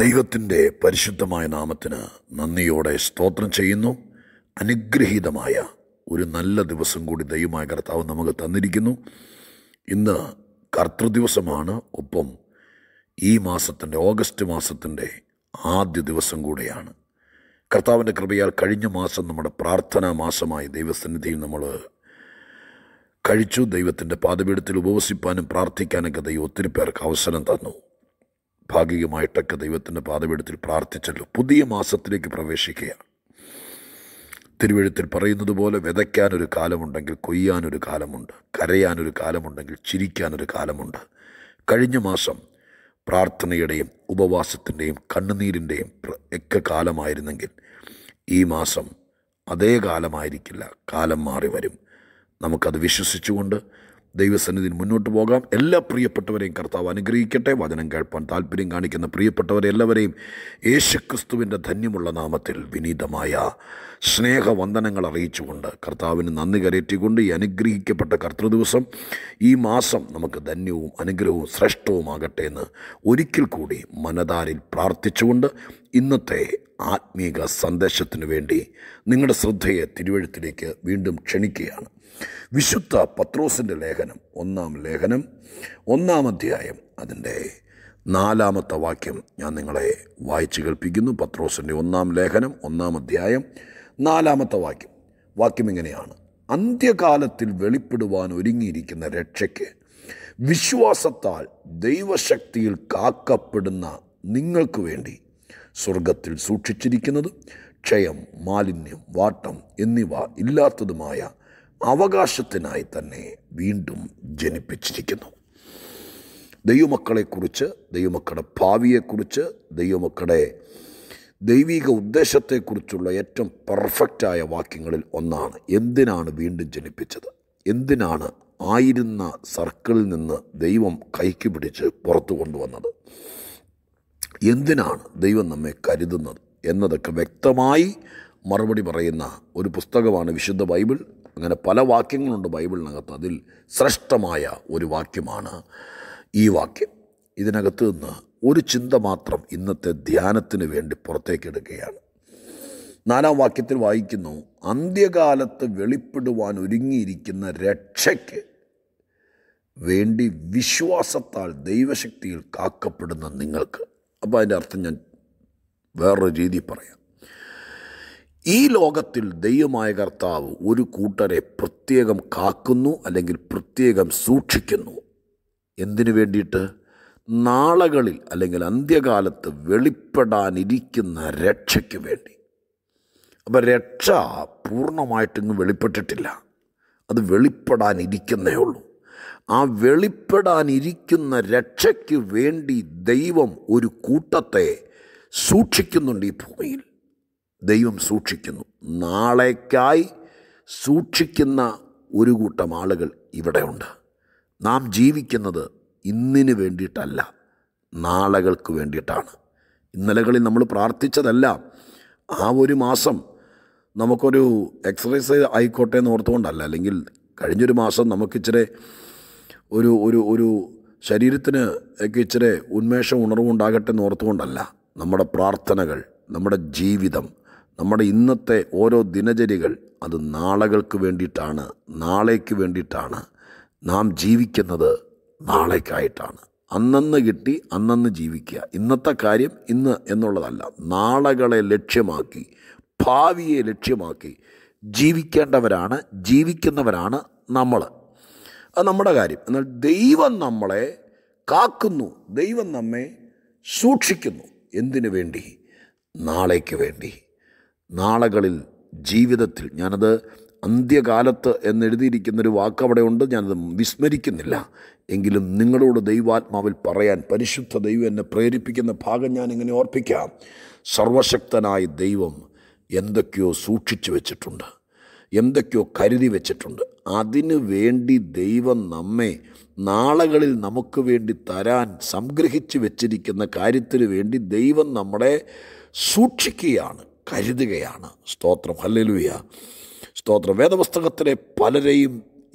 ദൈവത്തിൻ്റെ പരിശുദ്ധമായ നാമത്തിന് നന്ദിയോടെ സ്തോത്രം ചെയ്യുന്നു അനുഗ്രഹീതമായ ഒരു നല്ല ദിവസം കൂടി ദൈവമായ കർത്താവ് നമുക്ക് തന്നിരിക്കുന്നു ഇന്ന് കർത്തൃദിവസമാണ് ഒപ്പം ഈ മാസത്തിൻ്റെ ഓഗസ്റ്റ് മാസത്തിൻ്റെ ആദ്യ ദിവസം കൂടെയാണ് കർത്താവിൻ്റെ കൃപയാൽ കഴിഞ്ഞ മാസം നമ്മുടെ പ്രാർത്ഥനാ മാസമായി ദൈവസന്നിധിയിൽ നമ്മൾ കഴിച്ചു ദൈവത്തിൻ്റെ പാതപീഠത്തിൽ ഉപവസിപ്പാനും പ്രാർത്ഥിക്കാനൊക്കെ ദൈവം ഒത്തിരി പേർക്ക് അവസരം തന്നു ഭാഗികമായിട്ടൊക്കെ ദൈവത്തിൻ്റെ പാതപീഠത്തിൽ പ്രാർത്ഥിച്ചല്ലോ പുതിയ മാസത്തിലേക്ക് പ്രവേശിക്കുകയാണ് തിരുവഴുത്തിൽ പറയുന്നത് പോലെ വിതയ്ക്കാനൊരു കാലമുണ്ടെങ്കിൽ കൊയ്യാനൊരു കാലമുണ്ട് കരയാനൊരു കാലമുണ്ടെങ്കിൽ ചിരിക്കാനൊരു കാലമുണ്ട് കഴിഞ്ഞ മാസം പ്രാർത്ഥനയുടെയും ഉപവാസത്തിൻ്റെയും കണ്ണുനീരിൻ്റെയും ഒക്കെ കാലമായിരുന്നെങ്കിൽ ഈ മാസം അതേ കാലമായിരിക്കില്ല കാലം മാറി വരും നമുക്കത് വിശ്വസിച്ചുകൊണ്ട് ദൈവസന്നിധിയിൽ മുന്നോട്ട് പോകാം എല്ലാ പ്രിയപ്പെട്ടവരെയും കർത്താവ് അനുഗ്രഹിക്കട്ടെ വചനം കേൾപ്പാൻ താല്പര്യം കാണിക്കുന്ന പ്രിയപ്പെട്ടവരെ എല്ലാവരെയും യേശുക്രിസ്തുവിൻ്റെ ധന്യമുള്ള നാമത്തിൽ വിനീതമായ സ്നേഹവന്ദനങ്ങൾ അറിയിച്ചുകൊണ്ട് കർത്താവിന് നന്ദി കരയറ്റിക്കൊണ്ട് ഈ അനുഗ്രഹിക്കപ്പെട്ട കർത്തൃദിവസം ഈ മാസം നമുക്ക് ധന്യവും അനുഗ്രഹവും ശ്രേഷ്ഠവുമാകട്ടെ എന്ന് ഒരിക്കൽ കൂടി മനതാരിൽ പ്രാർത്ഥിച്ചുകൊണ്ട് ഇന്നത്തെ ആത്മീക സന്ദേശത്തിനു വേണ്ടി നിങ്ങളുടെ ശ്രദ്ധയെ തിരുവഴുത്തിലേക്ക് വീണ്ടും ക്ഷണിക്കുകയാണ് വിശുദ്ധ പത്രോസിൻ്റെ ലേഖനം ഒന്നാം ലേഖനം ഒന്നാം അധ്യായം അതിൻ്റെ നാലാമത്തെ വാക്യം ഞാൻ നിങ്ങളെ വായിച്ചു കേൾപ്പിക്കുന്നു പത്രോസിൻ്റെ ഒന്നാം ലേഖനം ഒന്നാം അധ്യായം നാലാമത്തെ വാക്യം വാക്യം ഇങ്ങനെയാണ് അന്ത്യകാലത്തിൽ വെളിപ്പെടുവാൻ ഒരുങ്ങിയിരിക്കുന്ന രക്ഷയ്ക്ക് വിശ്വാസത്താൽ ദൈവശക്തിയിൽ കാക്കപ്പെടുന്ന നിങ്ങൾക്ക് വേണ്ടി സ്വർഗത്തിൽ സൂക്ഷിച്ചിരിക്കുന്നതും ക്ഷയം മാലിന്യം വാട്ടം എന്നിവ ഇല്ലാത്തതുമായ അവകാശത്തിനായി തന്നെ വീണ്ടും ജനിപ്പിച്ചിരിക്കുന്നു ദൈവമക്കളെക്കുറിച്ച് ദൈവമക്കളുടെ ഭാവിയെക്കുറിച്ച് ദൈവമക്കളുടെ ദൈവിക ഉദ്ദേശത്തെക്കുറിച്ചുള്ള ഏറ്റവും പെർഫെക്റ്റായ വാക്യങ്ങളിൽ ഒന്നാണ് എന്തിനാണ് വീണ്ടും ജനിപ്പിച്ചത് എന്തിനാണ് ആയിരുന്ന സർക്കിളിൽ നിന്ന് ദൈവം കൈക്ക് പിടിച്ച് പുറത്തു കൊണ്ടുവന്നത് എന്തിനാണ് ദൈവം നമ്മെ കരുതുന്നത് എന്നതൊക്കെ വ്യക്തമായി മറുപടി പറയുന്ന ഒരു പുസ്തകമാണ് വിശുദ്ധ ബൈബിൾ അങ്ങനെ പല വാക്യങ്ങളുണ്ട് ബൈബിളിനകത്ത് അതിൽ ശ്രേഷ്ഠമായ ഒരു വാക്യമാണ് ഈ വാക്യം ഇതിനകത്ത് നിന്ന് ഒരു ചിന്ത മാത്രം ഇന്നത്തെ ധ്യാനത്തിന് വേണ്ടി പുറത്തേക്കെടുക്കുകയാണ് നാലാം വാക്യത്തിൽ വായിക്കുന്നു അന്ത്യകാലത്ത് വെളിപ്പെടുവാൻ ഒരുങ്ങിയിരിക്കുന്ന രക്ഷയ്ക്ക് വേണ്ടി വിശ്വാസത്താൽ ദൈവശക്തിയിൽ കാക്കപ്പെടുന്ന നിങ്ങൾക്ക് അപ്പോൾ അതിൻ്റെ അർത്ഥം ഞാൻ വേറൊരു രീതിയിൽ പറയാം ഈ ലോകത്തിൽ ദൈവമായ കർത്താവ് ഒരു കൂട്ടരെ പ്രത്യേകം കാക്കുന്നു അല്ലെങ്കിൽ പ്രത്യേകം സൂക്ഷിക്കുന്നു എന്തിനു വേണ്ടിയിട്ട് നാളകളിൽ അല്ലെങ്കിൽ അന്ത്യകാലത്ത് വെളിപ്പെടാനിരിക്കുന്ന രക്ഷയ്ക്ക് വേണ്ടി അപ്പോൾ രക്ഷ പൂർണ്ണമായിട്ടിങ്ങ് വെളിപ്പെട്ടിട്ടില്ല അത് വെളിപ്പെടാനിരിക്കുന്നേ ഉള്ളൂ ആ വെളിപ്പെടാനിരിക്കുന്ന രക്ഷയ്ക്ക് വേണ്ടി ദൈവം ഒരു കൂട്ടത്തെ സൂക്ഷിക്കുന്നുണ്ട് ഈ ഭൂമിയിൽ ദൈവം സൂക്ഷിക്കുന്നു നാളേക്കായി സൂക്ഷിക്കുന്ന ഒരു കൂട്ടം ആളുകൾ ഇവിടെയുണ്ട് നാം ജീവിക്കുന്നത് ഇന്നിന് വേണ്ടിയിട്ടല്ല നാളകൾക്ക് വേണ്ടിയിട്ടാണ് ഇന്നലകളിൽ നമ്മൾ പ്രാർത്ഥിച്ചതല്ല ആ ഒരു മാസം നമുക്കൊരു എക്സസൈസ് ആയിക്കോട്ടെ എന്ന് ഓർത്തുകൊണ്ടല്ല അല്ലെങ്കിൽ കഴിഞ്ഞൊരു മാസം നമുക്കിച്ചിരി ഒരു ഒരു ഒരു ശരീരത്തിന് ഒക്കെ ഇച്ചിരി ഉന്മേഷം ഉണർവുണ്ടാകട്ടെ എന്ന് ഓർത്തുകൊണ്ടല്ല നമ്മുടെ പ്രാർത്ഥനകൾ നമ്മുടെ ജീവിതം നമ്മുടെ ഇന്നത്തെ ഓരോ ദിനചര്യകൾ അത് നാളകൾക്ക് വേണ്ടിയിട്ടാണ് നാളേക്ക് വേണ്ടിയിട്ടാണ് നാം ജീവിക്കുന്നത് നാളേക്കായിട്ടാണ് അന്നന്ന് കിട്ടി അന്നന്ന് ജീവിക്കുക ഇന്നത്തെ കാര്യം ഇന്ന് എന്നുള്ളതല്ല നാളകളെ ലക്ഷ്യമാക്കി ഭാവിയെ ലക്ഷ്യമാക്കി ജീവിക്കേണ്ടവരാണ് ജീവിക്കുന്നവരാണ് നമ്മൾ അത് നമ്മുടെ കാര്യം എന്നാൽ ദൈവം നമ്മളെ കാക്കുന്നു ദൈവം നമ്മെ സൂക്ഷിക്കുന്നു എന്തിനു വേണ്ടി നാളേക്ക് വേണ്ടി നാളകളിൽ ജീവിതത്തിൽ ഞാനത് അന്ത്യകാലത്ത് എന്നെഴുതിയിരിക്കുന്നൊരു വാക്കവിടെ ഉണ്ട് ഞാനത് വിസ്മരിക്കുന്നില്ല എങ്കിലും നിങ്ങളോട് ദൈവാത്മാവിൽ പറയാൻ പരിശുദ്ധ ദൈവം എന്നെ പ്രേരിപ്പിക്കുന്ന ഭാഗം ഞാൻ ഇങ്ങനെ ഓർപ്പിക്കാം സർവശക്തനായ ദൈവം എന്തൊക്കെയോ സൂക്ഷിച്ചു വെച്ചിട്ടുണ്ട് എന്തൊക്കെയോ കരുതി വെച്ചിട്ടുണ്ട് അതിനു വേണ്ടി ദൈവം നമ്മെ നാളകളിൽ നമുക്ക് വേണ്ടി തരാൻ സംഗ്രഹിച്ചു വെച്ചിരിക്കുന്ന കാര്യത്തിന് വേണ്ടി ദൈവം നമ്മളെ സൂക്ഷിക്കുകയാണ് കരുതുകയാണ് സ്തോത്രം ഹല്ലലൂയ സ്തോത്രം വേദപുസ്തകത്തിലെ പലരെയും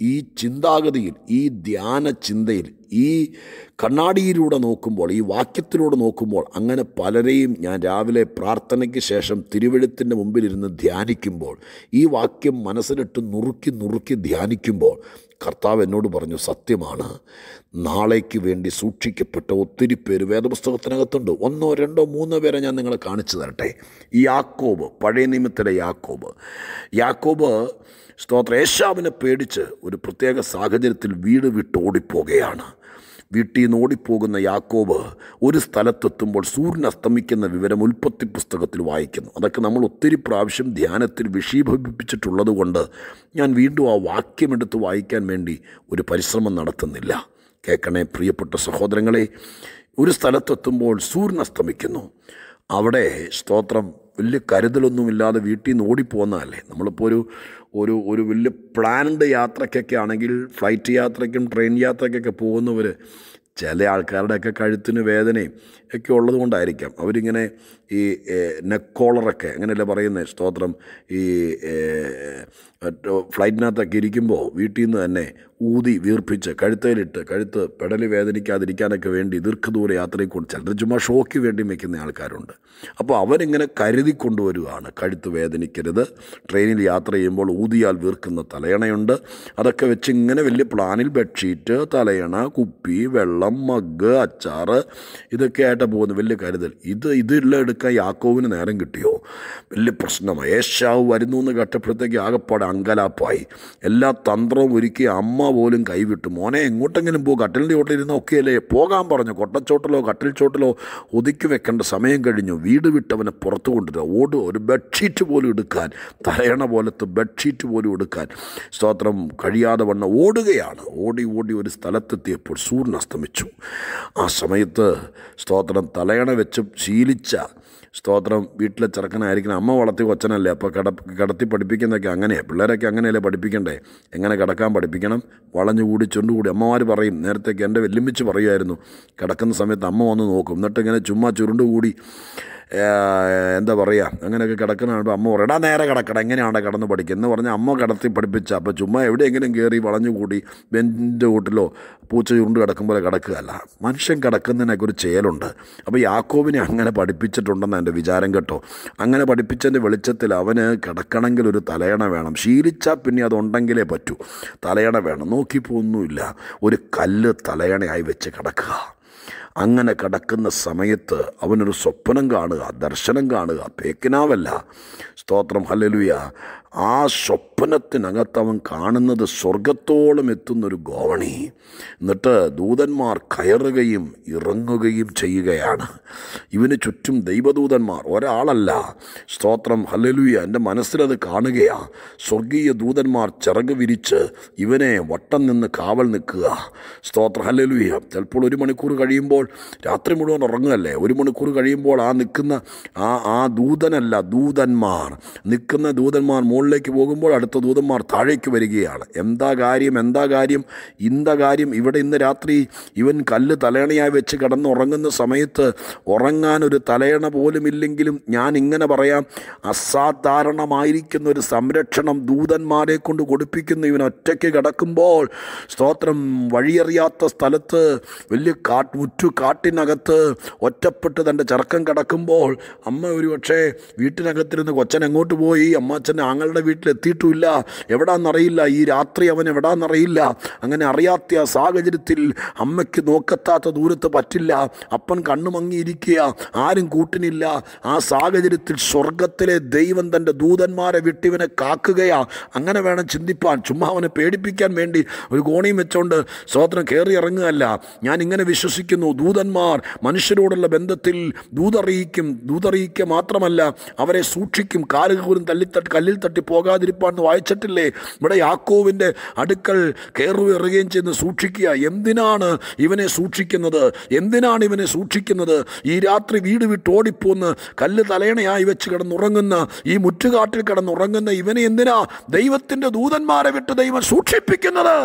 ഈ ചിന്താഗതിയിൽ ഈ ധ്യാന ചിന്തയിൽ ഈ കണ്ണാടിയിലൂടെ നോക്കുമ്പോൾ ഈ വാക്യത്തിലൂടെ നോക്കുമ്പോൾ അങ്ങനെ പലരെയും ഞാൻ രാവിലെ പ്രാർത്ഥനയ്ക്ക് ശേഷം തിരുവെഴുത്തിൻ്റെ മുമ്പിലിരുന്ന് ധ്യാനിക്കുമ്പോൾ ഈ വാക്യം മനസ്സിലിട്ട് നുറുക്കി നുറുക്കി ധ്യാനിക്കുമ്പോൾ കർത്താവ് എന്നോട് പറഞ്ഞു സത്യമാണ് നാളേക്ക് വേണ്ടി സൂക്ഷിക്കപ്പെട്ട ഒത്തിരി പേര് വേദപുസ്തകത്തിനകത്തുണ്ട് ഒന്നോ രണ്ടോ മൂന്നോ പേരെ ഞാൻ നിങ്ങളെ കാണിച്ചു തരട്ടെ യാക്കോബ് പഴയ നിയമത്തിലെ യാക്കോബ് യാക്കോബ് സ്തോത്ര യേശാവിനെ പേടിച്ച് ഒരു പ്രത്യേക സാഹചര്യത്തിൽ വീട് വിട്ട് ഓടിപ്പോകുകയാണ് വീട്ടിൽ നിന്ന് ഓടിപ്പോകുന്ന യാക്കോബ് ഒരു സ്ഥലത്തെത്തുമ്പോൾ സൂര്യൻ അസ്തമിക്കുന്ന വിവരം ഉൽപ്പത്തി പുസ്തകത്തിൽ വായിക്കുന്നു അതൊക്കെ നമ്മൾ ഒത്തിരി പ്രാവശ്യം ധ്യാനത്തിൽ വിഷീഭവിപ്പിച്ചിട്ടുള്ളത് കൊണ്ട് ഞാൻ വീണ്ടും ആ വാക്യമെടുത്ത് വായിക്കാൻ വേണ്ടി ഒരു പരിശ്രമം നടത്തുന്നില്ല കേൾക്കണേ പ്രിയപ്പെട്ട സഹോദരങ്ങളെ ഒരു സ്ഥലത്തെത്തുമ്പോൾ സൂര്യൻ അസ്തമിക്കുന്നു അവിടെ സ്തോത്രം വലിയ കരുതലൊന്നുമില്ലാതെ വീട്ടിൽ നിന്ന് ഓടിപ്പോകുന്നതല്ലേ നമ്മളിപ്പോൾ ഒരു ഒരു ഒരു വലിയ പ്ലാൻഡ് യാത്രയ്ക്കൊക്കെ ആണെങ്കിൽ ഫ്ലൈറ്റ് യാത്രയ്ക്കും ട്രെയിൻ യാത്രയ്ക്കൊക്കെ പോകുന്നവർ ചില ആൾക്കാരുടെയൊക്കെ കഴുത്തിന് വേദനയും ഒക്കെ ഉള്ളത് കൊണ്ടായിരിക്കാം അവരിങ്ങനെ ഈ നെക്കോളറൊക്കെ അങ്ങനെയല്ലേ പറയുന്നത് സ്തോത്രം ഈ ഫ്ലൈറ്റിനകത്തൊക്കെ ഇരിക്കുമ്പോൾ വീട്ടിൽ നിന്ന് തന്നെ ഊതി വീർപ്പിച്ച് കഴുത്തേലിട്ട് കഴുത്ത് പെടൽ വേദനിക്കാതിരിക്കാനൊക്കെ വേണ്ടി ദീർഘദൂര യാത്രയെ കൊണ്ട് ചിലർ ചുമ്മാ ഷോക്ക് വേണ്ടി വയ്ക്കുന്ന ആൾക്കാരുണ്ട് അപ്പോൾ അവരിങ്ങനെ കരുതി കൊണ്ടുവരുവാണ് കഴുത്ത് വേദനിക്കരുത് ട്രെയിനിൽ യാത്ര ചെയ്യുമ്പോൾ ഊതിയാൽ വീർക്കുന്ന തലയണയുണ്ട് അതൊക്കെ വെച്ച് ഇങ്ങനെ വലിയ പ്ലാനിൽ ബെഡ്ഷീറ്റ് തലയണ കുപ്പി വെള്ളം മഗ് അച്ചാറ് ഇതൊക്കെ ആയിട്ടാണ് പോകുന്നത് വലിയ കരുതൽ ഇത് ഇതെല്ലാം എടുക്കാൻ യാക്കോവിന് നേരം കിട്ടിയോ വലിയ പ്രശ്നമായി ഏഷാവ് വരുന്നു എന്ന് കേട്ടപ്പോഴത്തേക്ക് ആകെപ്പാടെ അങ്കലാപ്പായി എല്ലാ തന്ത്രവും ഒരുക്കി അമ്മ പോലും കൈവിട്ടു മോനെ എങ്ങോട്ടെങ്കിലും പോകും കട്ടിലിൻ്റെ ഒക്കെ ഒക്കെയല്ലേ പോകാൻ പറഞ്ഞു കൊട്ടച്ചോട്ടിലോ കട്ടിൽ ചോട്ടിലോ ഒതുക്കി വെക്കേണ്ട സമയം കഴിഞ്ഞു വീട് വിട്ടവനെ പുറത്തു കൊണ്ടുവരിക ഓട് ഒരു ബെഡ്ഷീറ്റ് പോലും എടുക്കാൻ തലയണ പോലത്ത് ബെഡ്ഷീറ്റ് പോലും എടുക്കാൻ സ്തോത്രം കഴിയാതെ വണ്ണം ഓടുകയാണ് ഓടി ഓടി ഒരു സ്ഥലത്തെത്തിയപ്പോൾ സൂര്യൻ അസ്തമിച്ചു ആ സമയത്ത് സ്തോത്രം സ്തോത്രം തലയണ വെച്ച് ശീലിച്ച സ്തോത്രം വീട്ടിലെ ചെറുക്കനായിരിക്കണം അമ്മ വളർത്തി കൊച്ചനല്ലേ അപ്പോൾ കട കിടത്തി പഠിപ്പിക്കുന്നതൊക്കെ അങ്ങനെയാണ് പിള്ളേരൊക്കെ അങ്ങനെയല്ലേ പഠിപ്പിക്കണ്ടേ എങ്ങനെ കിടക്കാൻ പഠിപ്പിക്കണം വളഞ്ഞു വളഞ്ഞുകൂടി ചുണ്ടുകൂടി അമ്മമാർ പറയും നേരത്തേക്ക് എൻ്റെ വെല്ലുമിച്ച് പറയുമായിരുന്നു കിടക്കുന്ന സമയത്ത് അമ്മ വന്ന് നോക്കും എന്നിട്ട് ഇങ്ങനെ ചുമ്മാ ചുരുണ്ടുകൂടി എന്താ പറയുക അങ്ങനെയൊക്കെ കിടക്കുന്ന കാണുമ്പോൾ അമ്മ പറയടാ നേരെ കിടക്കണം എങ്ങനെയാണ് കിടന്ന് പഠിക്കുന്നത് എന്ന് പറഞ്ഞാൽ അമ്മ കിടത്തി പഠിപ്പിച്ച അപ്പോൾ ചുമ്മാ എവിടെയെങ്കിലും കയറി കൂടി ബെൻ്റെ കൂട്ടിലോ പൂച്ച ചുരുണ്ട് കിടക്കുമ്പോൾ കിടക്കുകയല്ല മനുഷ്യൻ കിടക്കുന്നതിനൊക്കെ ഒരു ചേലുണ്ട് അപ്പോൾ യാക്കോബിനെ അങ്ങനെ പഠിപ്പിച്ചിട്ടുണ്ടെന്ന് എൻ്റെ വിചാരം കേട്ടോ അങ്ങനെ പഠിപ്പിച്ചതിൻ്റെ വെളിച്ചത്തിൽ അവന് കിടക്കണമെങ്കിൽ ഒരു തലയണ വേണം ശീലിച്ചാൽ പിന്നെ അതുണ്ടെങ്കിലേ പറ്റൂ തലയണ വേണം നോക്കിപ്പോ ഒന്നുമില്ല ഒരു കല്ല് തലയണയായി വെച്ച് കിടക്കുക അങ്ങനെ കടക്കുന്ന സമയത്ത് അവനൊരു സ്വപ്നം കാണുക ദർശനം കാണുക പേക്കിനാവല്ല സ്തോത്രം ഹലലുയ ആ സ്വപ്നത്തിനകത്തവൻ കാണുന്നത് സ്വർഗത്തോളം എത്തുന്നൊരു ഗോവണി എന്നിട്ട് ദൂതന്മാർ കയറുകയും ഇറങ്ങുകയും ചെയ്യുകയാണ് ഇവന് ചുറ്റും ദൈവദൂതന്മാർ ഒരാളല്ല സ്തോത്രം ഹലലുയ എൻ്റെ മനസ്സിലത് കാണുകയാണ് സ്വർഗീയ ദൂതന്മാർ ചിറക് വിരിച്ച് ഇവനെ വട്ടം നിന്ന് കാവൽ നിൽക്കുക സ്തോത്ര ഹലലുയ ചിലപ്പോൾ ഒരു മണിക്കൂർ കഴിയുമ്പോൾ രാത്രി മുഴുവൻ ഉറങ്ങുകയല്ലേ ഒരു മണിക്കൂർ കഴിയുമ്പോൾ ആ നിൽക്കുന്ന ആ ആ ദൂതനല്ല ദൂതന്മാർ നിൽക്കുന്ന ദൂതന്മാർ മുകളിലേക്ക് പോകുമ്പോൾ അടുത്ത ദൂതന്മാർ താഴേക്ക് വരികയാണ് എന്താ കാര്യം എന്താ കാര്യം ഇന്ത കാര്യം ഇവിടെ ഇന്ന് രാത്രി ഇവൻ കല്ല് തലയണയായി വെച്ച് കിടന്നുറങ്ങുന്ന സമയത്ത് ഉറങ്ങാൻ ഒരു തലയണ പോലും ഇല്ലെങ്കിലും ഞാൻ ഇങ്ങനെ പറയാം അസാധാരണമായിരിക്കുന്ന ഒരു സംരക്ഷണം ദൂതന്മാരെ കൊണ്ട് കൊടുപ്പിക്കുന്ന ഇവൻ ഒറ്റയ്ക്ക് കിടക്കുമ്പോൾ സ്തോത്രം വഴിയറിയാത്ത സ്ഥലത്ത് വലിയ കാട്ട് മുറ്റു കാട്ടിനകത്ത് ഒറ്റപ്പെട്ട് തൻ്റെ ചെറുക്കം കിടക്കുമ്പോൾ അമ്മ ഒരു പക്ഷേ വീട്ടിനകത്തിരുന്ന് കൊച്ചൻ എങ്ങോട്ട് പോയി അമ്മച്ചൻ ആങ്ങൾ അയാളുടെ വീട്ടിലെത്തിയിട്ടുമില്ല എവിടാന്നറിയില്ല ഈ രാത്രി അവൻ എവിടാന്നറിയില്ല അങ്ങനെ അറിയാത്ത സാഹചര്യത്തിൽ അമ്മയ്ക്ക് നോക്കത്താത്ത ദൂരത്ത് പറ്റില്ല അപ്പൻ കണ്ണു മങ്ങിയിരിക്കുക ആരും കൂട്ടിനില്ല ആ സാഹചര്യത്തിൽ സ്വർഗത്തിലെ ദൈവം തൻ്റെ ദൂതന്മാരെ വിട്ടിവനെ കാക്കുകയാ അങ്ങനെ വേണം ചിന്തിപ്പാൻ ചുമ്മാ അവനെ പേടിപ്പിക്കാൻ വേണ്ടി ഒരു കോണിയും വെച്ചോണ്ട് സ്വതന്ത്രം കയറി ഇറങ്ങുകയല്ല ഞാൻ ഇങ്ങനെ വിശ്വസിക്കുന്നു ദൂതന്മാർ മനുഷ്യരോടുള്ള ബന്ധത്തിൽ ദൂതറിയിക്കും ദൂതറിയിക്കുക മാത്രമല്ല അവരെ സൂക്ഷിക്കും കാലുകൂരും തല്ലിത്തട്ട് കല്ലിൽ തട്ട് പറ്റി പോകാതിരിപ്പാന്ന് വായിച്ചിട്ടില്ലേ ഇവിടെ യാക്കോവിൻ്റെ അടുക്കൽ കയറി ചെന്ന് ചെയ്യുന്ന സൂക്ഷിക്കുക എന്തിനാണ് ഇവനെ സൂക്ഷിക്കുന്നത് എന്തിനാണ് ഇവനെ സൂക്ഷിക്കുന്നത് ഈ രാത്രി വീട് വിട്ട് കല്ല് തലയണയായി വെച്ച് കിടന്നുറങ്ങുന്ന ഈ മുറ്റുകാട്ടിൽ കിടന്നുറങ്ങുന്ന ഇവനെ എന്തിനാ ദൈവത്തിൻ്റെ ദൂതന്മാരെ വിട്ട് ദൈവം സൂക്ഷിപ്പിക്കുന്നത്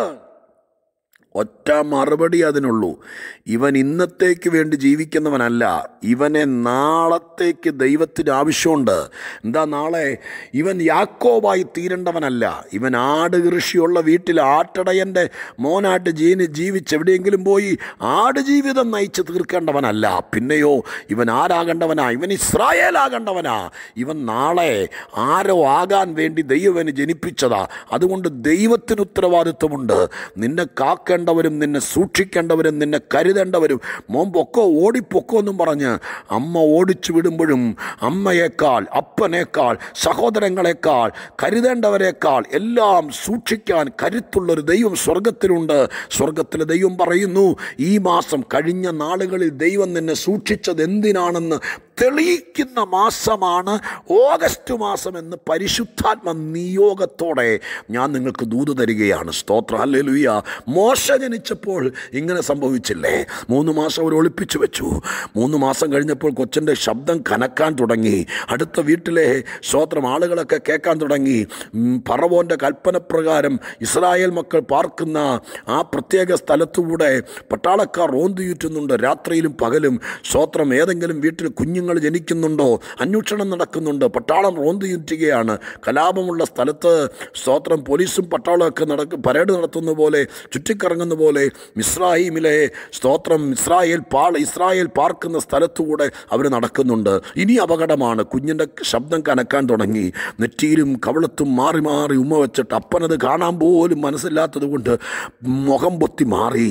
ഒറ്റ മറുപടി അതിനുള്ളൂ ഇവൻ ഇന്നത്തേക്ക് വേണ്ടി ജീവിക്കുന്നവനല്ല ഇവനെ നാളത്തേക്ക് ദൈവത്തിന് ആവശ്യമുണ്ട് എന്താ നാളെ ഇവൻ യാക്കോബായി തീരേണ്ടവനല്ല ഇവൻ ആട് കൃഷിയുള്ള വീട്ടിൽ ആട്ടടയൻ്റെ മോനാട്ട് ജീന് ജീവിച്ച് എവിടെയെങ്കിലും പോയി ആട് ജീവിതം നയിച്ച് തീർക്കേണ്ടവനല്ല പിന്നെയോ ഇവൻ ആരാകേണ്ടവനാ ഇവൻ ഇസ്രായേലാകേണ്ടവനാ ഇവൻ നാളെ ആരോ ആകാൻ വേണ്ടി ദൈവവന് ജനിപ്പിച്ചതാ അതുകൊണ്ട് ദൈവത്തിന് ഉത്തരവാദിത്വമുണ്ട് നിന്നെ കാക്കേണ്ട നോക്കേണ്ടവരും നിന്നെ സൂക്ഷിക്കേണ്ടവരും നിന്നെ കരുതേണ്ടവരും മോൻ ഓടിപ്പൊക്കോ എന്നും പറഞ്ഞ് അമ്മ ഓടിച്ചു വിടുമ്പോഴും അമ്മയേക്കാൾ അപ്പനേക്കാൾ സഹോദരങ്ങളെക്കാൾ കരുതേണ്ടവരേക്കാൾ എല്ലാം സൂക്ഷിക്കാൻ കരുത്തുള്ളൊരു ദൈവം സ്വർഗത്തിലുണ്ട് സ്വർഗത്തിലെ ദൈവം പറയുന്നു ഈ മാസം കഴിഞ്ഞ നാളുകളിൽ ദൈവം നിന്നെ സൂക്ഷിച്ചത് എന്തിനാണെന്ന് തെളിയിക്കുന്ന മാസമാണ് ഓഗസ്റ്റ് മാസം എന്ന് പരിശുദ്ധാത്മ നിയോഗത്തോടെ ഞാൻ നിങ്ങൾക്ക് ദൂത് തരികയാണ് സ്തോത്ര അല്ലെലുയ്യ മോശ ജനിച്ചപ്പോൾ ഇങ്ങനെ സംഭവിച്ചില്ലേ മൂന്ന് മാസം അവർ ഒളിപ്പിച്ചു വെച്ചു മൂന്ന് മാസം കഴിഞ്ഞപ്പോൾ കൊച്ചിൻ്റെ ശബ്ദം കനക്കാൻ തുടങ്ങി അടുത്ത വീട്ടിലെ സ്വോത്രം ആളുകളൊക്കെ കേൾക്കാൻ തുടങ്ങി പറവോൻ്റെ കൽപ്പനപ്രകാരം ഇസ്രായേൽ മക്കൾ പാർക്കുന്ന ആ പ്രത്യേക സ്ഥലത്തുകൂടെ പട്ടാളക്കാർ ഓന്തിയുറ്റുന്നുണ്ട് രാത്രിയിലും പകലും സ്വോത്രം ഏതെങ്കിലും വീട്ടിൽ കുഞ്ഞുങ്ങൾ ജനിക്കുന്നുണ്ടോ അന്വേഷണം നടക്കുന്നുണ്ട് പട്ടാളം ഓന്തിയുറ്റുകയാണ് കലാപമുള്ള സ്ഥലത്ത് സ്വോത്രം പോലീസും പട്ടാളമൊക്കെ നടക്കും പരേഡ് നടത്തുന്ന പോലെ ചുറ്റിക്കറങ്ങുന്ന തുടങ്ങുന്നതുപോലെ മിസ്രാഹീമിലെ സ്തോത്രം ഇസ്രായേൽ പാൾ ഇസ്രായേൽ പാർക്കുന്ന സ്ഥലത്തുകൂടെ അവർ നടക്കുന്നുണ്ട് ഇനി അപകടമാണ് കുഞ്ഞിൻ്റെ ശബ്ദം കനക്കാൻ തുടങ്ങി നെറ്റിയിലും കവളത്തും മാറി മാറി ഉമ്മ വെച്ചിട്ട് അപ്പനത് കാണാൻ പോലും മനസ്സില്ലാത്തതുകൊണ്ട് മുഖം പൊത്തി മാറി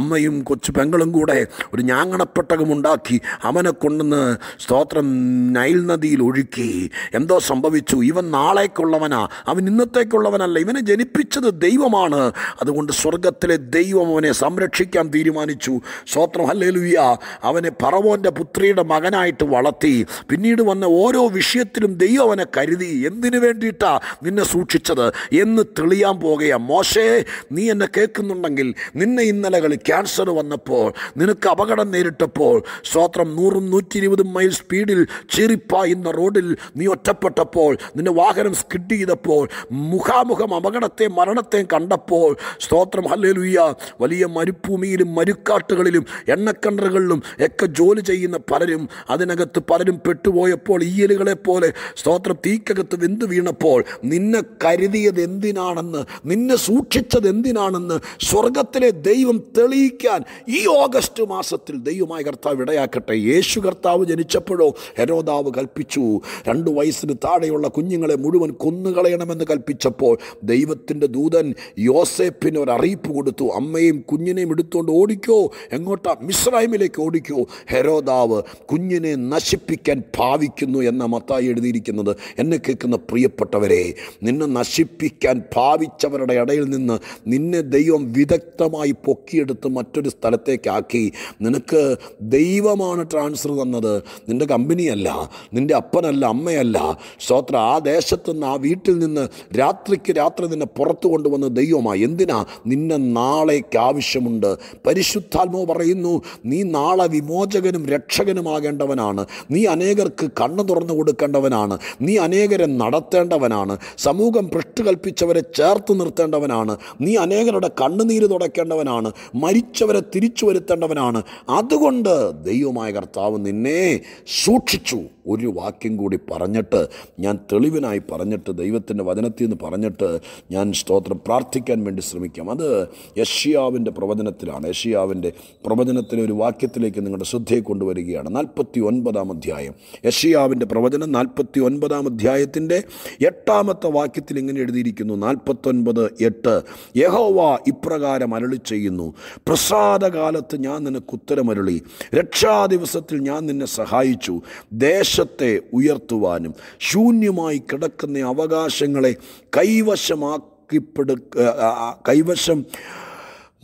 അമ്മയും കൊച്ചു പെങ്ങളും കൂടെ ഒരു ഞാങ്ങണപ്പെട്ടകമുണ്ടാക്കി അവനെ കൊണ്ടുവന്ന് സ്തോത്രം നൈൽ നദിയിൽ ഒഴുക്കി എന്തോ സംഭവിച്ചു ഇവൻ നാളേക്കുള്ളവനാ അവൻ ഇന്നത്തേക്കുള്ളവനല്ല ഇവനെ ജനിപ്പിച്ചത് ദൈവമാണ് അതുകൊണ്ട് സ്വർഗത്തിലെ ദൈവം അവനെ സംരക്ഷിക്കാൻ തീരുമാനിച്ചു സ്വോത്രം ഹല്ലേലുയ്യ അവനെ പറവോൻ്റെ പുത്രിയുടെ മകനായിട്ട് വളർത്തി പിന്നീട് വന്ന ഓരോ വിഷയത്തിലും ദൈവം അവനെ കരുതി എന്തിനു വേണ്ടിയിട്ടാണ് നിന്നെ സൂക്ഷിച്ചത് എന്ന് തെളിയാൻ പോകുക മോശേ നീ എന്നെ കേൾക്കുന്നുണ്ടെങ്കിൽ നിന്നെ ഇന്നലകളിൽ ക്യാൻസർ വന്നപ്പോൾ നിനക്ക് അപകടം നേരിട്ടപ്പോൾ സ്വോത്രം നൂറും നൂറ്റി ഇരുപതും മൈൽ സ്പീഡിൽ ചീറിപ്പായുന്ന റോഡിൽ നീ ഒറ്റപ്പെട്ടപ്പോൾ നിന്റെ വാഹനം സ്കിഡ് ചെയ്തപ്പോൾ മുഖാമുഖം അപകടത്തെ മരണത്തെയും കണ്ടപ്പോൾ സ്തോത്രം ഹല്ലേലുയ്യ വലിയ മരുഭൂമിയിലും മരുക്കാട്ടുകളിലും എണ്ണക്കണ്ടറുകളിലും ഒക്കെ ജോലി ചെയ്യുന്ന പലരും അതിനകത്ത് പലരും പെട്ടുപോയപ്പോൾ ഈയലുകളെ പോലെ സ്തോത്രം തീക്കകത്ത് വെന്തു വീണപ്പോൾ നിന്നെ കരുതിയത് എന്തിനാണെന്ന് നിന്നെ സൂക്ഷിച്ചത് എന്തിനാണെന്ന് സ്വർഗത്തിലെ ദൈവം തെളിയിക്കാൻ ഈ ഓഗസ്റ്റ് മാസത്തിൽ ദൈവമായ കർത്താവ് ഇടയാക്കട്ടെ യേശു കർത്താവ് ജനിച്ചപ്പോഴോ ഹെരോദാവ് കൽപ്പിച്ചു രണ്ട് വയസ്സിന് താഴെയുള്ള കുഞ്ഞുങ്ങളെ മുഴുവൻ കൊന്നുകളയണമെന്ന് കൽപ്പിച്ചപ്പോൾ ദൈവത്തിൻ്റെ ദൂതൻ യോസേപ്പിന് ഒരു അറിയിപ്പ് കൊടുത്തു എടുത്തു അമ്മയും കുഞ്ഞിനെയും എടുത്തുകൊണ്ട് ഓടിക്കോ എങ്ങോട്ടാ മിസ്രൈമിലേക്ക് ഓടിക്കോ ഹെരോദാവ് കുഞ്ഞിനെ നശിപ്പിക്കാൻ ഭാവിക്കുന്നു എന്ന മത്തായി എഴുതിയിരിക്കുന്നത് എന്നെ കേൾക്കുന്ന പ്രിയപ്പെട്ടവരെ നിന്നെ നശിപ്പിക്കാൻ ഭാവിച്ചവരുടെ ഇടയിൽ നിന്ന് നിന്നെ ദൈവം വിദഗ്ധമായി പൊക്കിയെടുത്ത് മറ്റൊരു സ്ഥലത്തേക്കാക്കി നിനക്ക് ദൈവമാണ് ട്രാൻസ്ഫർ തന്നത് നിൻ്റെ കമ്പനിയല്ല നിൻ്റെ അപ്പനല്ല അമ്മയല്ല സ്തോത്ര ആ ദേശത്തുനിന്ന് ആ വീട്ടിൽ നിന്ന് രാത്രിക്ക് രാത്രി നിന്നെ പുറത്തു കൊണ്ടുവന്ന ദൈവമായി എന്തിനാ നിന്നെ നാളേക്ക് ആവശ്യമുണ്ട് പരിശുദ്ധാത്മോ പറയുന്നു നീ നാളെ വിമോചകനും രക്ഷകനുമാകേണ്ടവനാണ് നീ അനേകർക്ക് കണ്ണു തുറന്നു കൊടുക്കേണ്ടവനാണ് നീ അനേകരെ നടത്തേണ്ടവനാണ് സമൂഹം പൃഷ്ടുകൽപ്പിച്ചവരെ ചേർത്ത് നിർത്തേണ്ടവനാണ് നീ അനേകരുടെ കണ്ണുനീര് തുടയ്ക്കേണ്ടവനാണ് മരിച്ചവരെ തിരിച്ചു വരുത്തേണ്ടവനാണ് അതുകൊണ്ട് ദൈവമായ കർത്താവ് നിന്നെ സൂക്ഷിച്ചു ഒരു വാക്യം കൂടി പറഞ്ഞിട്ട് ഞാൻ തെളിവിനായി പറഞ്ഞിട്ട് ദൈവത്തിൻ്റെ വചനത്തിൽ നിന്ന് പറഞ്ഞിട്ട് ഞാൻ സ്തോത്രം പ്രാർത്ഥിക്കാൻ വേണ്ടി ശ്രമിക്കാം അത് യഷ്യാവിൻ്റെ പ്രവചനത്തിലാണ് യഷ്യാവിൻ്റെ പ്രവചനത്തിലെ ഒരു വാക്യത്തിലേക്ക് നിങ്ങളുടെ ശ്രദ്ധയെ കൊണ്ടുവരികയാണ് നാൽപ്പത്തി ഒൻപതാം അധ്യായം യഷ്യാവിൻ്റെ പ്രവചനം നാൽപ്പത്തി ഒൻപതാം അധ്യായത്തിൻ്റെ എട്ടാമത്തെ വാക്യത്തിൽ ഇങ്ങനെ എഴുതിയിരിക്കുന്നു നാൽപ്പത്തൊൻപത് എട്ട് യഹോവ ഇപ്രകാരം അരളി ചെയ്യുന്നു പ്രസാദകാലത്ത് ഞാൻ നിനക്ക് ഉത്തരമരുളി രക്ഷാദിവസത്തിൽ ഞാൻ നിന്നെ സഹായിച്ചു ദേശത്തെ ഉയർത്തുവാനും ശൂന്യമായി കിടക്കുന്ന അവകാശങ്ങളെ കൈവശമാക്കിപ്പെടുക്ക കൈവശം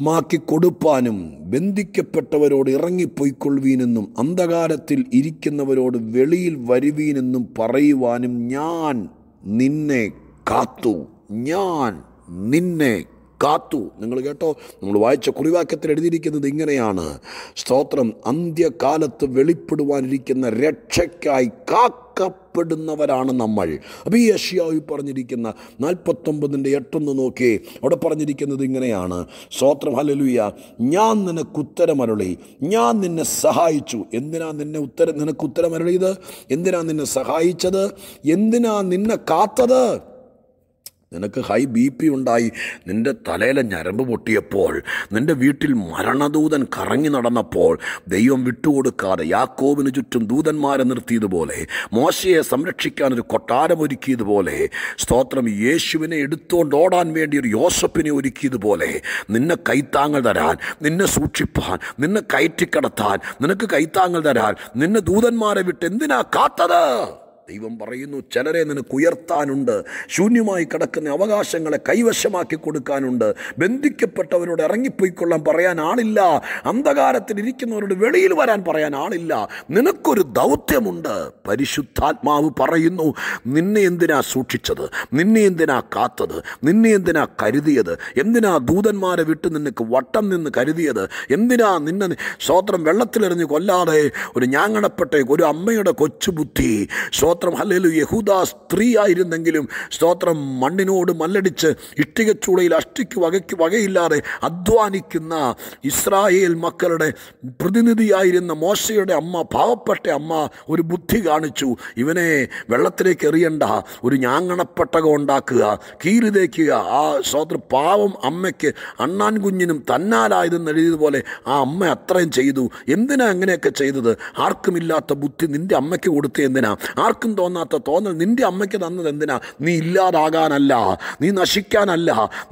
മാക്കി കൊടുപ്പാനും ബന്ധിക്കപ്പെട്ടവരോട് ഇറങ്ങിപ്പോയിക്കൊള്ളുവീനെന്നും അന്ധകാരത്തിൽ ഇരിക്കുന്നവരോട് വെളിയിൽ വരുവീനെന്നും പറയുവാനും ഞാൻ നിന്നെ കാത്തു ഞാൻ നിന്നെ കാത്തു നിങ്ങൾ കേട്ടോ നമ്മൾ വായിച്ച കുറിവാക്യത്തിൽ എഴുതിയിരിക്കുന്നത് ഇങ്ങനെയാണ് സ്തോത്രം അന്ത്യകാലത്ത് വെളിപ്പെടുവാനിരിക്കുന്ന രക്ഷയ്ക്കായി കാക്കപ്പെടുന്നവരാണ് നമ്മൾ അപ്പോൾ ഈ യഷ്യാവി പറഞ്ഞിരിക്കുന്ന നാൽപ്പത്തൊമ്പതിൻ്റെ എട്ടൊന്ന് നോക്കി അവിടെ പറഞ്ഞിരിക്കുന്നത് ഇങ്ങനെയാണ് സ്തോത്രം ഹലലുയ ഞാൻ നിനക്ക് ഉത്തരമരുളി ഞാൻ നിന്നെ സഹായിച്ചു എന്തിനാ നിന്നെ ഉത്തരം നിനക്ക് ഉത്തരമരുളിയത് എന്തിനാ നിന്നെ സഹായിച്ചത് എന്തിനാ നിന്നെ കാത്തത് നിനക്ക് ഹൈ ബി പി ഉണ്ടായി നിൻ്റെ തലയിലെ ഞരമ്പ് പൊട്ടിയപ്പോൾ നിൻ്റെ വീട്ടിൽ മരണദൂതൻ കറങ്ങി നടന്നപ്പോൾ ദൈവം വിട്ടുകൊടുക്കാതെ യാക്കോവിന് ചുറ്റും ദൂതന്മാരെ നിർത്തിയതുപോലെ മോശയെ സംരക്ഷിക്കാൻ ഒരു കൊട്ടാരം ഒരുക്കിയതുപോലെ സ്തോത്രം യേശുവിനെ എടുത്തുകൊണ്ട് ഓടാൻ വേണ്ടി ഒരു യോസപ്പിനെ ഒരുക്കിയതുപോലെ നിന്നെ കൈത്താങ്ങൾ തരാൻ നിന്നെ സൂക്ഷിപ്പാൻ നിന്നെ കയറ്റിക്കടത്താൻ നിനക്ക് കൈത്താങ്ങൾ തരാൻ നിന്നെ ദൂതന്മാരെ വിട്ട് എന്തിനാ കാത്തത് ദൈവം പറയുന്നു ചിലരെ നിനക്കുയർത്താനുണ്ട് ശൂന്യമായി കിടക്കുന്ന അവകാശങ്ങളെ കൈവശമാക്കി കൊടുക്കാനുണ്ട് ബന്ധിക്കപ്പെട്ടവരോട് ഇറങ്ങിപ്പോയിക്കൊള്ളാൻ പറയാൻ ആളില്ല അന്ധകാരത്തിൽ ഇരിക്കുന്നവരോട് വെളിയിൽ വരാൻ പറയാൻ ആളില്ല നിനക്കൊരു ദൗത്യമുണ്ട് പരിശുദ്ധാത്മാവ് പറയുന്നു നിന്നെ എന്തിനാ സൂക്ഷിച്ചത് നിന്നെ എന്തിനാ കാത്തത് നിന്നെ എന്തിനാ കരുതിയത് എന്തിനാ ദൂതന്മാരെ വിട്ട് നിനക്ക് വട്ടം നിന്ന് കരുതിയത് എന്തിനാ നിന്നെ സ്വോത്രം വെള്ളത്തിലെറിഞ്ഞ് കൊല്ലാതെ ഒരു ഞാങ്ങണപ്പെട്ട ഒരു അമ്മയുടെ കൊച്ചു ബുദ്ധി സ്തോത്രം ഹല്ലേലു യഹൂദ ആയിരുന്നെങ്കിലും സ്തോത്രം മണ്ണിനോട് മല്ലടിച്ച് ഇഷ്ടികച്ചൂളയിൽ അഷ്ടിക്ക് വകയ്ക്ക് വകയില്ലാതെ അധ്വാനിക്കുന്ന ഇസ്രായേൽ മക്കളുടെ പ്രതിനിധിയായിരുന്ന മോശയുടെ അമ്മ പാവപ്പെട്ട അമ്മ ഒരു ബുദ്ധി കാണിച്ചു ഇവനെ വെള്ളത്തിലേക്ക് എറിയണ്ട ഒരു ഞാങ്ങണപ്പെട്ടകം ഉണ്ടാക്കുക കീറി തേക്കുക ആ സ്തോത്രം പാവം അമ്മയ്ക്ക് അണ്ണാൻ കുഞ്ഞിനും തന്നാലായതെന്ന് എഴുതിയതുപോലെ ആ അമ്മ അത്രയും ചെയ്തു എന്തിനാ അങ്ങനെയൊക്കെ ചെയ്തത് ആർക്കുമില്ലാത്ത ബുദ്ധി നിൻ്റെ അമ്മയ്ക്ക് കൊടുത്ത് എന്തിനാ ആർക്കും ആർക്കും തോന്നാത്ത തോന്നൽ നിൻ്റെ അമ്മയ്ക്ക് തന്നത് എന്തിനാ നീ ഇല്ലാതാകാനല്ല നീ നശിക്കാനല്ല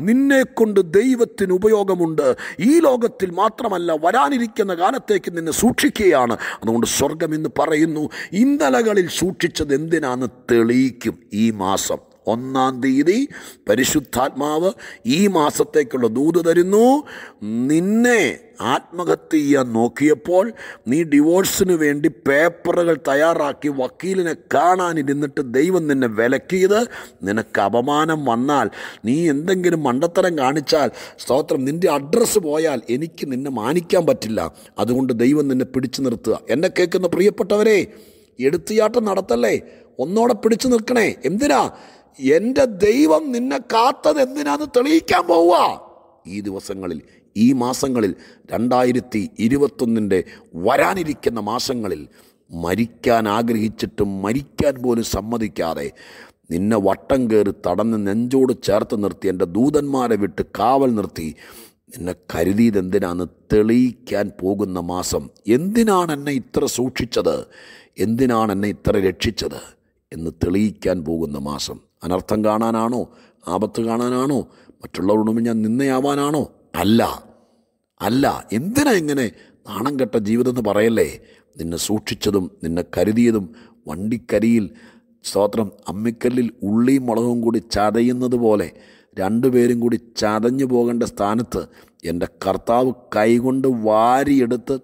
നിന്നെക്കൊണ്ട് ദൈവത്തിന് ഉപയോഗമുണ്ട് ഈ ലോകത്തിൽ മാത്രമല്ല വരാനിരിക്കുന്ന കാലത്തേക്ക് നിന്നെ സൂക്ഷിക്കുകയാണ് അതുകൊണ്ട് സ്വർഗം ഇന്ന് പറയുന്നു ഇന്നലകളിൽ സൂക്ഷിച്ചത് എന്തിനാന്ന് തെളിയിക്കും ഈ മാസം ഒന്നാം തീയതി പരിശുദ്ധാത്മാവ് ഈ മാസത്തേക്കുള്ള ദൂത് തരുന്നു നിന്നെ ആത്മഹത്യ ചെയ്യാൻ നോക്കിയപ്പോൾ നീ ഡിവോഴ്സിന് വേണ്ടി പേപ്പറുകൾ തയ്യാറാക്കി വക്കീലിനെ കാണാനിരുന്നിട്ട് ദൈവം നിന്നെ വിലക്കിയത് നിനക്ക് അപമാനം വന്നാൽ നീ എന്തെങ്കിലും മണ്ടത്തരം കാണിച്ചാൽ സ്തോത്രം നിൻ്റെ അഡ്രസ്സ് പോയാൽ എനിക്ക് നിന്നെ മാനിക്കാൻ പറ്റില്ല അതുകൊണ്ട് ദൈവം നിന്നെ പിടിച്ചു നിർത്തുക എന്നെ കേൾക്കുന്ന പ്രിയപ്പെട്ടവരെ എടുത്തുചാട്ടം നടത്തല്ലേ ഒന്നോടെ പിടിച്ചു നിൽക്കണേ എന്തിനാ എൻ്റെ ദൈവം നിന്നെ കാത്തത് എന്തിനാന്ന് തെളിയിക്കാൻ പോവുക ഈ ദിവസങ്ങളിൽ ഈ മാസങ്ങളിൽ രണ്ടായിരത്തി ഇരുപത്തൊന്നിൻ്റെ വരാനിരിക്കുന്ന മാസങ്ങളിൽ മരിക്കാൻ ആഗ്രഹിച്ചിട്ടും മരിക്കാൻ പോലും സമ്മതിക്കാതെ നിന്നെ വട്ടം കയറി തടഞ്ഞ് നെഞ്ചോട് ചേർത്ത് നിർത്തി എൻ്റെ ദൂതന്മാരെ വിട്ട് കാവൽ നിർത്തി നിന്നെ കരുതിയതെന്തിനാന്ന് തെളിയിക്കാൻ പോകുന്ന മാസം എന്തിനാണ് എന്നെ ഇത്ര സൂക്ഷിച്ചത് എന്തിനാണ് എന്നെ ഇത്ര രക്ഷിച്ചത് എന്ന് തെളിയിക്കാൻ പോകുന്ന മാസം അനർത്ഥം കാണാനാണോ ആപത്ത് കാണാനാണോ മറ്റുള്ളവരോടും ഞാൻ നിന്നയാവാനാണോ അല്ല അല്ല എന്തിനാ ഇങ്ങനെ നാണം കെട്ട ജീവിതം എന്ന് പറയല്ലേ നിന്നെ സൂക്ഷിച്ചതും നിന്നെ കരുതിയതും വണ്ടിക്കരിയിൽ സ്തോത്രം അമ്മിക്കല്ലിൽ ഉള്ളിയും മുളകും കൂടി ചതയുന്നത് പോലെ രണ്ടുപേരും കൂടി ചതഞ്ഞു പോകേണ്ട സ്ഥാനത്ത് എൻ്റെ കർത്താവ് കൈകൊണ്ട് വാരിയെടുത്ത്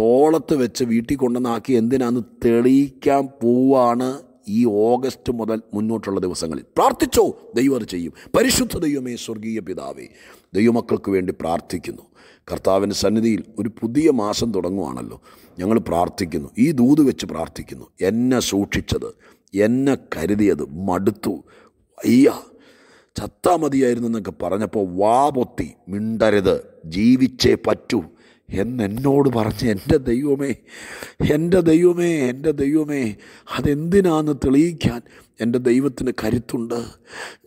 തോളത്ത് വെച്ച് വീട്ടിൽ കൊണ്ടുവന്നാക്കി എന്തിനാന്ന് തെളിയിക്കാൻ പോവാണ് ഈ ഓഗസ്റ്റ് മുതൽ മുന്നോട്ടുള്ള ദിവസങ്ങളിൽ പ്രാർത്ഥിച്ചോ ദൈവം അത് ചെയ്യും പരിശുദ്ധ ദൈവമേ സ്വർഗീയ പിതാവേ ദൈവമക്കൾക്ക് വേണ്ടി പ്രാർത്ഥിക്കുന്നു കർത്താവിൻ്റെ സന്നിധിയിൽ ഒരു പുതിയ മാസം തുടങ്ങുവാണല്ലോ ഞങ്ങൾ പ്രാർത്ഥിക്കുന്നു ഈ ദൂത് വെച്ച് പ്രാർത്ഥിക്കുന്നു എന്നെ സൂക്ഷിച്ചത് എന്നെ കരുതിയത് മടുത്തു അയ്യ ചത്താ മതിയായിരുന്നു എന്നൊക്കെ പറഞ്ഞപ്പോൾ വാ പൊത്തി മിണ്ടരുത് ജീവിച്ചേ പറ്റൂ എന്നോട് പറഞ്ഞ് എൻ്റെ ദൈവമേ എൻ്റെ ദൈവമേ എൻ്റെ ദൈവമേ അതെന്തിനാന്ന് തെളിയിക്കാൻ എൻ്റെ ദൈവത്തിന് കരുത്തുണ്ട്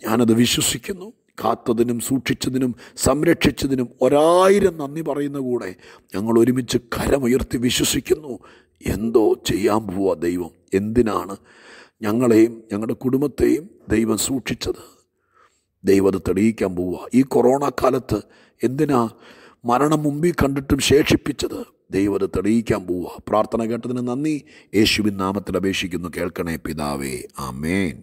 ഞാനത് വിശ്വസിക്കുന്നു കാത്തതിനും സൂക്ഷിച്ചതിനും സംരക്ഷിച്ചതിനും ഒരായിരം നന്ദി പറയുന്ന കൂടെ ഞങ്ങൾ ഒരുമിച്ച് കരമുയർത്തി വിശ്വസിക്കുന്നു എന്തോ ചെയ്യാൻ പോവാ ദൈവം എന്തിനാണ് ഞങ്ങളെയും ഞങ്ങളുടെ കുടുംബത്തെയും ദൈവം സൂക്ഷിച്ചത് ദൈവം അത് തെളിയിക്കാൻ പോവുക ഈ കൊറോണ കാലത്ത് എന്തിനാ മരണം മുമ്പിൽ കണ്ടിട്ടും ശേഷിപ്പിച്ചത് ദൈവത്തെ തെളിയിക്കാൻ പോവുക പ്രാർത്ഥന കേട്ടതിന് നന്ദി യേശുവിൻ നാമത്തിൽ അപേക്ഷിക്കുന്നു കേൾക്കണേ പിതാവേ ആമേൻ